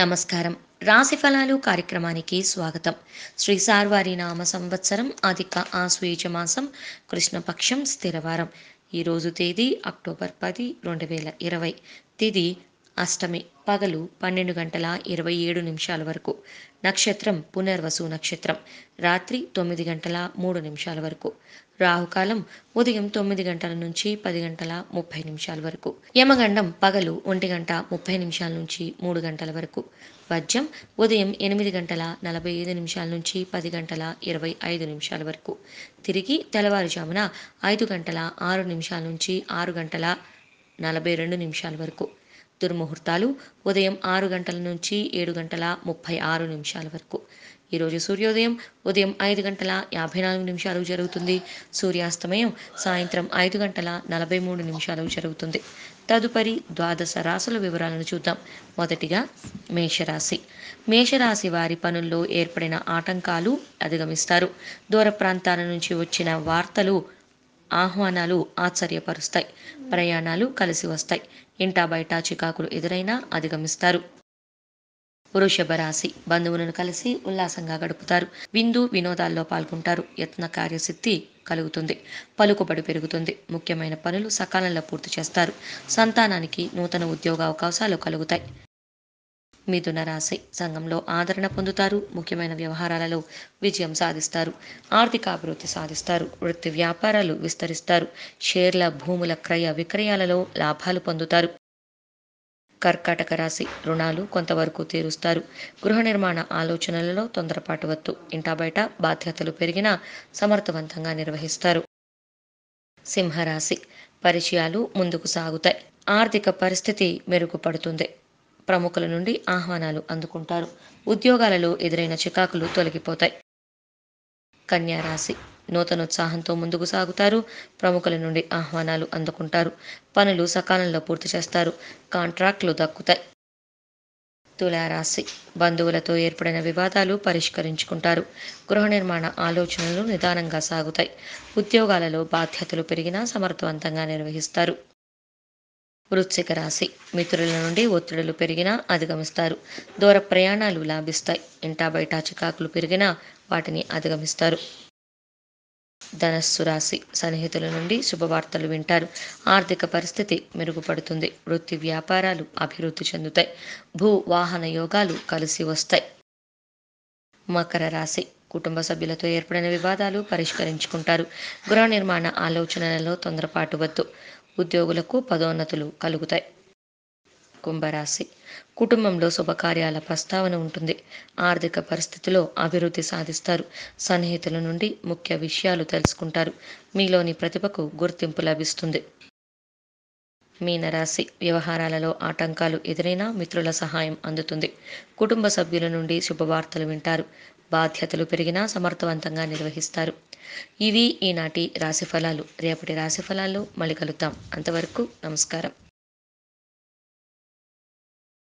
నమస్కారం రాశి ఫలాలు కార్యక్రమానికి స్వాగతం శ్రీ సార్వారి నామ సంవత్సరం అధిక ఆస్వీజ మాసం కృష్ణపక్షం స్థిరవారం ఈరోజు తేదీ అక్టోబర్ పది రెండు వేల ఇరవై తిది అష్టమి పగలు పన్నెండు గంటల ఇరవై ఏడు నిమిషాల వరకు నక్షత్రం పునర్వసు నక్షత్రం రాత్రి తొమ్మిది గంటల మూడు నిమిషాల వరకు రాహుకాలం ఉదయం తొమ్మిది గంటల నుంచి పది గంటల ముప్పై నిమిషాల వరకు యమగండం పగలు ఒంటి గంట ముప్పై నిమిషాల నుంచి మూడు గంటల వరకు వజ్రం ఉదయం ఎనిమిది గంటల నలభై ఐదు నిమిషాల నుంచి పది గంటల ఇరవై ఐదు నిమిషాల వరకు తిరిగి తెల్లవారుజామున ఐదు గంటల ఆరు నిమిషాల నుంచి ఆరు గంటల నలభై రెండు నిమిషాల వరకు దుర్ముహూర్తాలు ఉదయం ఆరు గంటల నుంచి ఏడు గంటల ముప్పై ఆరు నిమిషాల వరకు ఈరోజు సూర్యోదయం ఉదయం ఐదు గంటల యాభై నాలుగు నిమిషాలు జరుగుతుంది సూర్యాస్తమయం సాయంత్రం ఐదు గంటల నలభై మూడు నిమిషాలు జరుగుతుంది తదుపరి ద్వాదశ రాసుల వివరాలను చూద్దాం మొదటిగా మేషరాశి మేషరాశి వారి పనుల్లో ఏర్పడిన ఆటంకాలు అధిగమిస్తారు దూర ప్రాంతాల నుంచి వచ్చిన వార్తలు ఆహ్వానాలు ఆశ్చర్యపరుస్తాయి ప్రయాణాలు కలిసి వస్తాయి ఇంటా బయట చికాకులు ఎదురైనా అధిగమిస్తారు వృషభ రాశి బంధువులను కలిసి ఉల్లాసంగా గడుపుతారు విందు వినోదాల్లో పాల్గొంటారు యత్న కార్యసిద్ధి కలుగుతుంది పలుకుబడి పెరుగుతుంది ముఖ్యమైన పనులు సకాలంలో పూర్తి చేస్తారు సంతానానికి నూతన ఉద్యోగ అవకాశాలు కలుగుతాయి మిథున రాశి సంఘంలో ఆదరణ పొందుతారు ముఖ్యమైన వ్యవహారాలలో విజయం సాధిస్తారు ఆర్థిక అభివృద్ధి సాధిస్తారు వృత్తి వ్యాపారాలు విస్తరిస్తారు షేర్ల భూముల క్రయ విక్రయాలలో లాభాలు పొందుతారు కర్కాటక రాశి రుణాలు కొంతవరకు తీరుస్తారు గృహ నిర్మాణ ఆలోచనలలో తొందరపాటు వద్దు ఇంటా బయట బాధ్యతలు పెరిగినా సమర్థవంతంగా నిర్వహిస్తారు సింహరాశి పరిచయాలు ముందుకు సాగుతాయి ఆర్థిక పరిస్థితి మెరుగుపడుతుంది ప్రముఖుల నుండి ఆహ్వానాలు అందుకుంటారు ఉద్యోగాలలో ఎదురైన చికాకులు తొలగిపోతాయి కన్యారాశి నూతనోత్సాహంతో ముందుకు సాగుతారు ప్రముఖుల నుండి ఆహ్వానాలు అందుకుంటారు పనులు సకాలంలో పూర్తి చేస్తారు కాంట్రాక్ట్లు దక్కుతాయి తులారాశి బంధువులతో ఏర్పడిన వివాదాలు పరిష్కరించుకుంటారు గృహ నిర్మాణ ఆలోచనలు నిదానంగా సాగుతాయి ఉద్యోగాలలో బాధ్యతలు పెరిగినా సమర్థవంతంగా నిర్వహిస్తారు వృశ్చిక రాశి మిత్రుల నుండి ఒత్తిడులు పెరిగినా అధిగమిస్తారు దూర ప్రయాణాలు లాభిస్తాయి ఇంటా బయట చికాకులు పెరిగినా వాటిని అధిగమిస్తారు ధనస్సు రాశి సన్నిహితుల నుండి శుభవార్తలు వింటారు ఆర్థిక పరిస్థితి మెరుగుపడుతుంది వృత్తి వ్యాపారాలు అభివృద్ధి చెందుతాయి భూ వాహన యోగాలు కలిసి వస్తాయి మకర రాశి కుటుంబ సభ్యులతో ఏర్పడిన వివాదాలు పరిష్కరించుకుంటారు గృహ నిర్మాణ ఆలోచనలలో తొందరపాటు వద్దు ఉద్యోగులకు పదోన్నతులు కలుగుతాయి కుంభరాశి కుటుంబంలో శుభకార్యాల ప్రస్తావన ఉంటుంది ఆర్థిక పరిస్థితిలో అభివృద్ధి సాధిస్తారు సన్నిహితుల నుండి ముఖ్య విషయాలు తెలుసుకుంటారు మీలోని ప్రతిభకు గుర్తింపు లభిస్తుంది మీనరాశి వ్యవహారాలలో ఆటంకాలు ఎదురైనా మిత్రుల సహాయం అందుతుంది కుటుంబ సభ్యుల నుండి శుభవార్తలు వింటారు బాధ్యతలు పెరిగినా సమర్థవంతంగా నిర్వహిస్తారు ఇవి ఈనాటి రాశిఫలాలు రేపటి ఫలాల్లో మళ్ళీ కలుద్దాం అంతవరకు నమస్కారం